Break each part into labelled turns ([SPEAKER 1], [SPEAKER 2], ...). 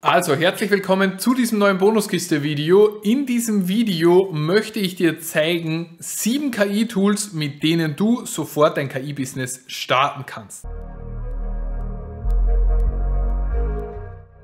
[SPEAKER 1] Also herzlich willkommen zu diesem neuen Bonuskiste-Video. In diesem Video möchte ich dir zeigen sieben KI-Tools, mit denen du sofort dein KI-Business starten kannst.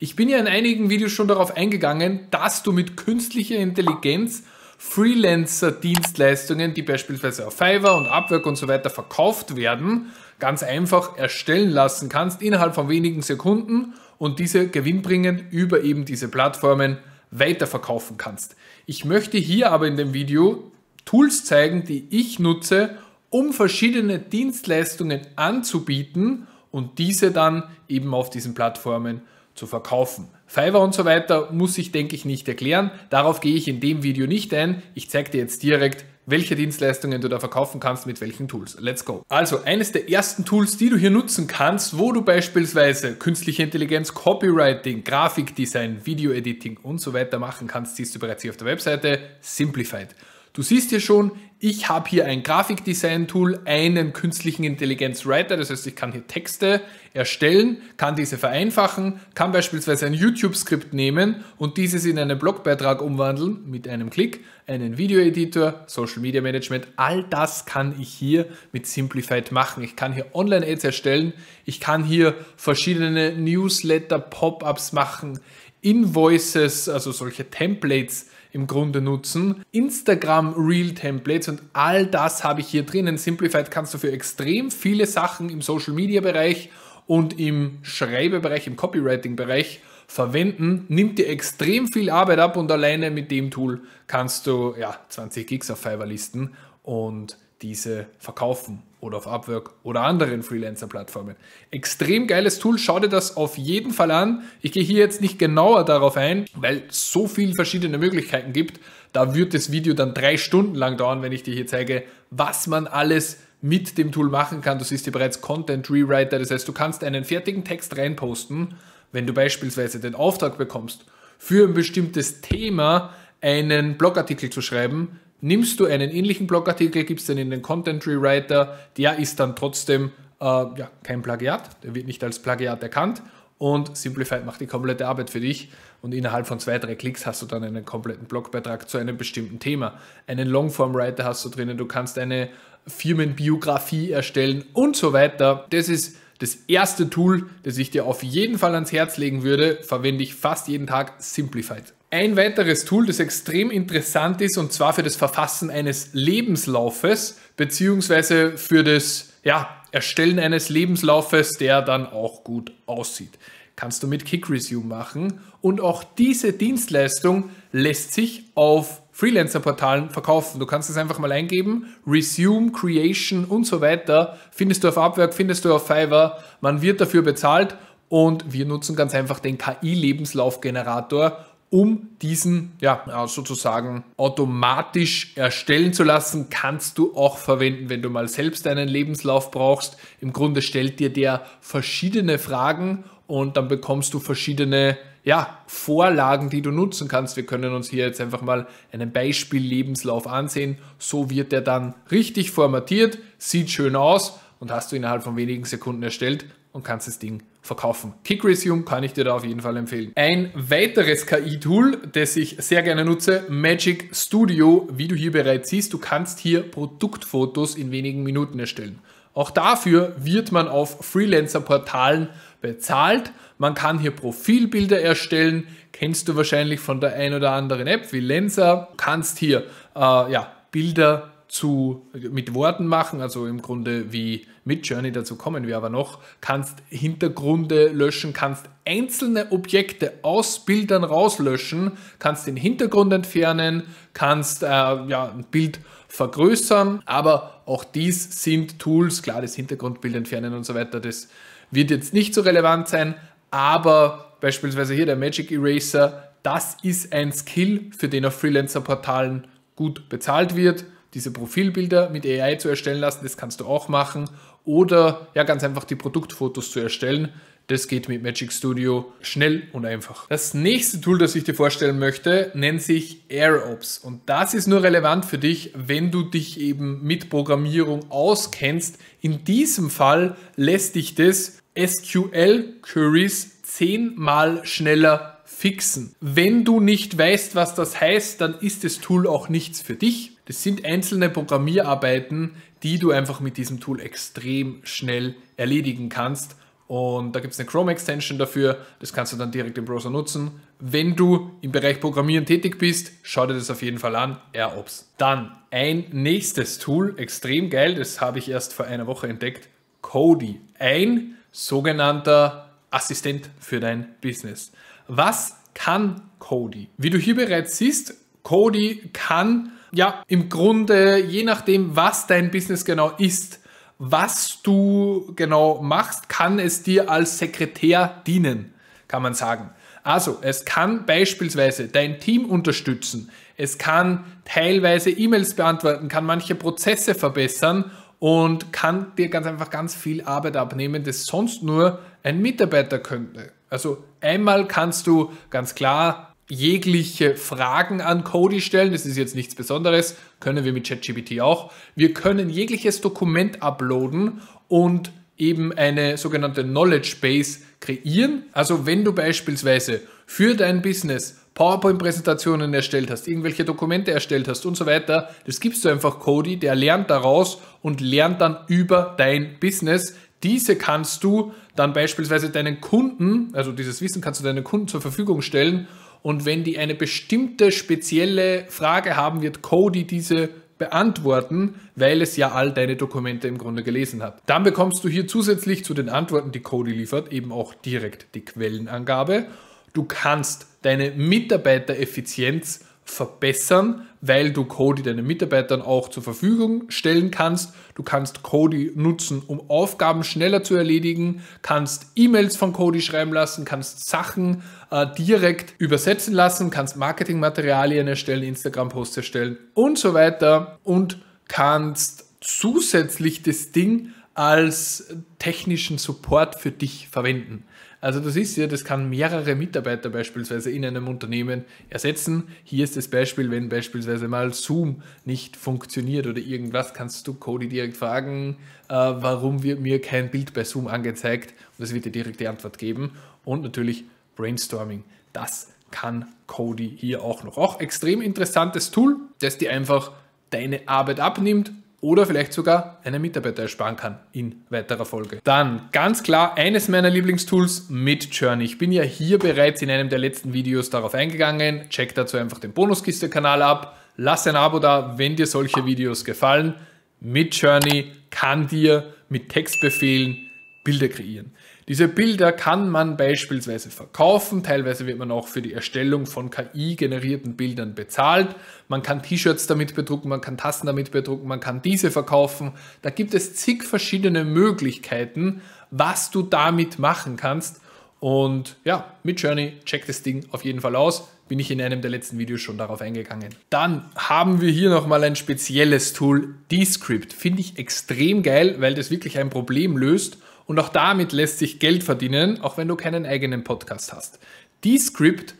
[SPEAKER 1] Ich bin ja in einigen Videos schon darauf eingegangen, dass du mit künstlicher Intelligenz Freelancer-Dienstleistungen, die beispielsweise auf Fiverr und Upwork und so weiter verkauft werden, ganz einfach erstellen lassen kannst innerhalb von wenigen Sekunden und diese gewinnbringend über eben diese Plattformen weiterverkaufen kannst. Ich möchte hier aber in dem Video Tools zeigen, die ich nutze, um verschiedene Dienstleistungen anzubieten und diese dann eben auf diesen Plattformen zu verkaufen. Fiverr und so weiter muss ich, denke ich, nicht erklären. Darauf gehe ich in dem Video nicht ein. Ich zeige dir jetzt direkt, welche Dienstleistungen du da verkaufen kannst mit welchen Tools. Let's go. Also eines der ersten Tools, die du hier nutzen kannst, wo du beispielsweise künstliche Intelligenz, Copywriting, Grafikdesign, Video-Editing und so weiter machen kannst, siehst du bereits hier auf der Webseite, Simplified. Du siehst hier schon, ich habe hier ein Grafikdesign-Tool, einen künstlichen Intelligenz-Writer, das heißt, ich kann hier Texte erstellen, kann diese vereinfachen, kann beispielsweise ein YouTube-Skript nehmen und dieses in einen Blogbeitrag umwandeln mit einem Klick, einen Video-Editor, Social-Media-Management, all das kann ich hier mit Simplified machen. Ich kann hier Online-Ads erstellen, ich kann hier verschiedene Newsletter, Pop-ups machen, Invoices, also solche Templates im Grunde nutzen. Instagram Reel Templates und all das habe ich hier drinnen. Simplified kannst du für extrem viele Sachen im Social Media Bereich und im Schreibebereich, im Copywriting-Bereich verwenden, nimmt dir extrem viel Arbeit ab und alleine mit dem Tool kannst du ja, 20 Gigs auf Fiverr listen und diese verkaufen oder auf Upwork oder anderen Freelancer-Plattformen. Extrem geiles Tool, schau dir das auf jeden Fall an. Ich gehe hier jetzt nicht genauer darauf ein, weil es so viele verschiedene Möglichkeiten gibt. Da wird das Video dann drei Stunden lang dauern, wenn ich dir hier zeige, was man alles mit dem Tool machen kann. Du siehst hier bereits Content Rewriter, das heißt, du kannst einen fertigen Text reinposten, wenn du beispielsweise den Auftrag bekommst, für ein bestimmtes Thema einen Blogartikel zu schreiben, nimmst du einen ähnlichen Blogartikel, gibst den in den Content Rewriter, der ist dann trotzdem äh, ja, kein Plagiat, der wird nicht als Plagiat erkannt und Simplified macht die komplette Arbeit für dich und innerhalb von zwei, drei Klicks hast du dann einen kompletten Blogbeitrag zu einem bestimmten Thema. Einen Longform-Writer hast du drinnen, du kannst eine Firmenbiografie erstellen und so weiter. Das ist das erste Tool, das ich dir auf jeden Fall ans Herz legen würde, verwende ich fast jeden Tag Simplified. Ein weiteres Tool, das extrem interessant ist, und zwar für das Verfassen eines Lebenslaufes, beziehungsweise für das ja, Erstellen eines Lebenslaufes, der dann auch gut aussieht. Kannst du mit KickResume machen. Und auch diese Dienstleistung lässt sich auf Freelancer-Portalen verkaufen. Du kannst es einfach mal eingeben, Resume, Creation und so weiter. Findest du auf Upwork, findest du auf Fiverr. Man wird dafür bezahlt und wir nutzen ganz einfach den KI-Lebenslaufgenerator um diesen ja äh, sozusagen automatisch erstellen zu lassen, kannst du auch verwenden, wenn du mal selbst einen Lebenslauf brauchst. Im Grunde stellt dir der verschiedene Fragen und dann bekommst du verschiedene ja, Vorlagen, die du nutzen kannst. Wir können uns hier jetzt einfach mal einen Beispiel Lebenslauf ansehen. So wird der dann richtig formatiert, sieht schön aus und hast du innerhalb von wenigen Sekunden erstellt und kannst das Ding verkaufen. Kick Resume kann ich dir da auf jeden Fall empfehlen. Ein weiteres KI-Tool, das ich sehr gerne nutze, Magic Studio. Wie du hier bereits siehst, du kannst hier Produktfotos in wenigen Minuten erstellen. Auch dafür wird man auf Freelancer-Portalen bezahlt. Man kann hier Profilbilder erstellen, kennst du wahrscheinlich von der ein oder anderen App wie Lenser. Du kannst hier äh, ja, Bilder zu, mit Worten machen, also im Grunde wie mit Journey, dazu kommen wir aber noch, kannst Hintergründe löschen, kannst einzelne Objekte aus Bildern rauslöschen, kannst den Hintergrund entfernen, kannst äh, ja, ein Bild vergrößern, aber auch dies sind Tools, klar, das Hintergrundbild entfernen und so weiter, das wird jetzt nicht so relevant sein, aber beispielsweise hier der Magic Eraser, das ist ein Skill, für den auf Freelancer-Portalen gut bezahlt wird diese Profilbilder mit AI zu erstellen lassen, das kannst du auch machen. Oder ja, ganz einfach die Produktfotos zu erstellen. Das geht mit Magic Studio schnell und einfach. Das nächste Tool, das ich dir vorstellen möchte, nennt sich AirOps. Und das ist nur relevant für dich, wenn du dich eben mit Programmierung auskennst. In diesem Fall lässt dich das SQL-Queries zehnmal schneller fixen. Wenn du nicht weißt, was das heißt, dann ist das Tool auch nichts für dich. Das sind einzelne Programmierarbeiten, die du einfach mit diesem Tool extrem schnell erledigen kannst. Und da gibt es eine Chrome-Extension dafür, das kannst du dann direkt im Browser nutzen. Wenn du im Bereich Programmieren tätig bist, schau dir das auf jeden Fall an, AirOps. Dann ein nächstes Tool, extrem geil, das habe ich erst vor einer Woche entdeckt, Cody. Ein sogenannter Assistent für dein Business. Was kann Cody? Wie du hier bereits siehst, Cody kann ja, im Grunde, je nachdem, was dein Business genau ist, was du genau machst, kann es dir als Sekretär dienen, kann man sagen. Also, es kann beispielsweise dein Team unterstützen, es kann teilweise E-Mails beantworten, kann manche Prozesse verbessern und kann dir ganz einfach ganz viel Arbeit abnehmen, das sonst nur ein Mitarbeiter könnte. Also einmal kannst du ganz klar jegliche Fragen an Cody stellen. Das ist jetzt nichts Besonderes. Können wir mit ChatGPT auch. Wir können jegliches Dokument uploaden und eben eine sogenannte Knowledge Base kreieren. Also wenn du beispielsweise für dein Business PowerPoint-Präsentationen erstellt hast, irgendwelche Dokumente erstellt hast und so weiter, das gibst du einfach Cody, der lernt daraus und lernt dann über dein Business. Diese kannst du dann beispielsweise deinen Kunden, also dieses Wissen kannst du deinen Kunden zur Verfügung stellen und wenn die eine bestimmte spezielle Frage haben, wird Cody diese beantworten, weil es ja all deine Dokumente im Grunde gelesen hat. Dann bekommst du hier zusätzlich zu den Antworten, die Cody liefert, eben auch direkt die Quellenangabe. Du kannst deine Mitarbeitereffizienz verbessern, weil du Kodi deinen Mitarbeitern auch zur Verfügung stellen kannst. Du kannst Kodi nutzen, um Aufgaben schneller zu erledigen, kannst E-Mails von Kodi schreiben lassen, kannst Sachen äh, direkt übersetzen lassen, kannst Marketingmaterialien erstellen, Instagram-Posts erstellen und so weiter und kannst zusätzlich das Ding als technischen Support für dich verwenden. Also du siehst ja, das kann mehrere Mitarbeiter beispielsweise in einem Unternehmen ersetzen. Hier ist das Beispiel, wenn beispielsweise mal Zoom nicht funktioniert oder irgendwas, kannst du Cody direkt fragen, äh, warum wird mir kein Bild bei Zoom angezeigt? Und das wird dir direkt die Antwort geben. Und natürlich Brainstorming. Das kann Cody hier auch noch. Auch extrem interessantes Tool, das dir einfach deine Arbeit abnimmt oder vielleicht sogar einen Mitarbeiter ersparen kann in weiterer Folge. Dann ganz klar eines meiner Lieblingstools Midjourney. Ich bin ja hier bereits in einem der letzten Videos darauf eingegangen. Check dazu einfach den Bonuskiste-Kanal ab. Lass ein Abo da, wenn dir solche Videos gefallen. Midjourney kann dir mit Textbefehlen Bilder kreieren. Diese Bilder kann man beispielsweise verkaufen, teilweise wird man auch für die Erstellung von KI-generierten Bildern bezahlt. Man kann T-Shirts damit bedrucken, man kann Tassen damit bedrucken, man kann diese verkaufen. Da gibt es zig verschiedene Möglichkeiten, was du damit machen kannst. Und ja, mit Journey, check das Ding auf jeden Fall aus. Bin ich in einem der letzten Videos schon darauf eingegangen. Dann haben wir hier nochmal ein spezielles Tool, Descript. Finde ich extrem geil, weil das wirklich ein Problem löst und auch damit lässt sich Geld verdienen, auch wenn du keinen eigenen Podcast hast. Die Script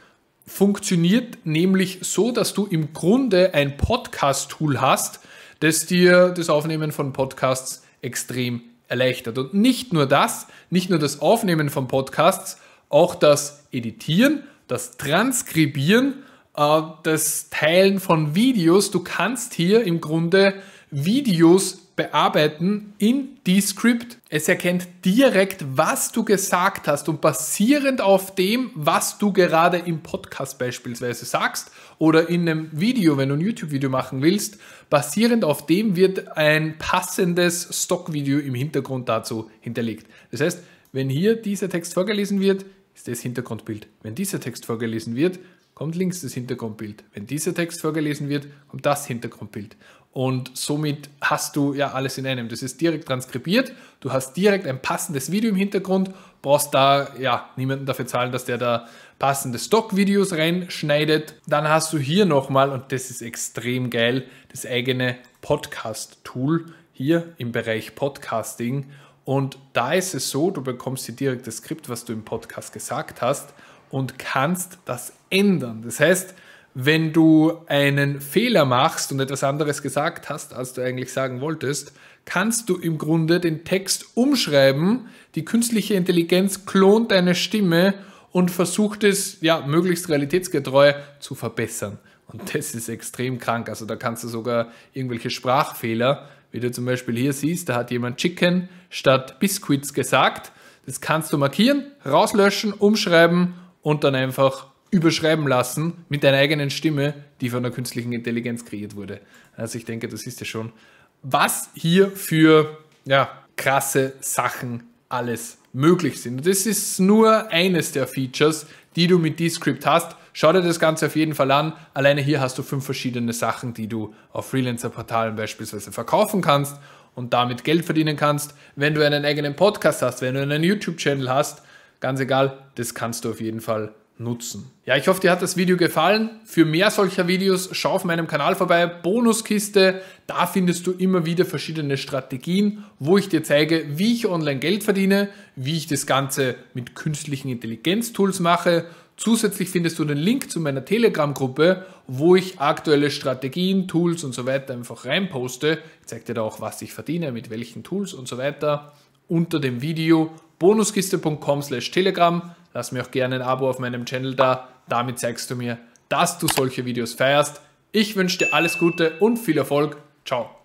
[SPEAKER 1] funktioniert nämlich so, dass du im Grunde ein Podcast-Tool hast, das dir das Aufnehmen von Podcasts extrem erleichtert. Und nicht nur das, nicht nur das Aufnehmen von Podcasts, auch das Editieren, das Transkribieren, äh, das Teilen von Videos. Du kannst hier im Grunde Videos bearbeiten in die Script es erkennt direkt, was du gesagt hast und basierend auf dem, was du gerade im Podcast beispielsweise sagst oder in einem Video, wenn du ein YouTube-Video machen willst, basierend auf dem wird ein passendes Stockvideo im Hintergrund dazu hinterlegt. Das heißt, wenn hier dieser Text vorgelesen wird, ist das Hintergrundbild. Wenn dieser Text vorgelesen wird, kommt links das Hintergrundbild. Wenn dieser Text vorgelesen wird, kommt das Hintergrundbild. Und somit hast du ja alles in einem. Das ist direkt transkribiert. Du hast direkt ein passendes Video im Hintergrund. Brauchst da ja niemanden dafür zahlen, dass der da passende Stockvideos reinschneidet. Dann hast du hier nochmal, und das ist extrem geil, das eigene Podcast-Tool hier im Bereich Podcasting. Und da ist es so, du bekommst hier direkt das Skript, was du im Podcast gesagt hast und kannst das ändern. Das heißt, wenn du einen Fehler machst und etwas anderes gesagt hast, als du eigentlich sagen wolltest, kannst du im Grunde den Text umschreiben. Die künstliche Intelligenz klont deine Stimme und versucht es ja möglichst realitätsgetreu zu verbessern. Und das ist extrem krank. Also da kannst du sogar irgendwelche Sprachfehler, wie du zum Beispiel hier siehst, da hat jemand Chicken statt Biscuits gesagt. Das kannst du markieren, rauslöschen, umschreiben und dann einfach überschreiben lassen mit deiner eigenen Stimme, die von der künstlichen Intelligenz kreiert wurde. Also ich denke, das ist ja schon, was hier für ja, krasse Sachen alles möglich sind. das ist nur eines der Features, die du mit Descript hast. Schau dir das Ganze auf jeden Fall an. Alleine hier hast du fünf verschiedene Sachen, die du auf Freelancer-Portalen beispielsweise verkaufen kannst und damit Geld verdienen kannst. Wenn du einen eigenen Podcast hast, wenn du einen YouTube-Channel hast, ganz egal, das kannst du auf jeden Fall nutzen. Ja, ich hoffe, dir hat das Video gefallen. Für mehr solcher Videos schau auf meinem Kanal vorbei, Bonuskiste. Da findest du immer wieder verschiedene Strategien, wo ich dir zeige, wie ich online Geld verdiene, wie ich das Ganze mit künstlichen Intelligenztools mache. Zusätzlich findest du den Link zu meiner Telegram-Gruppe, wo ich aktuelle Strategien, Tools und so weiter einfach reinposte. Ich zeige dir da auch, was ich verdiene, mit welchen Tools und so weiter unter dem Video bonuskiste.com slash telegram. Lass mir auch gerne ein Abo auf meinem Channel da. Damit zeigst du mir, dass du solche Videos feierst. Ich wünsche dir alles Gute und viel Erfolg. Ciao.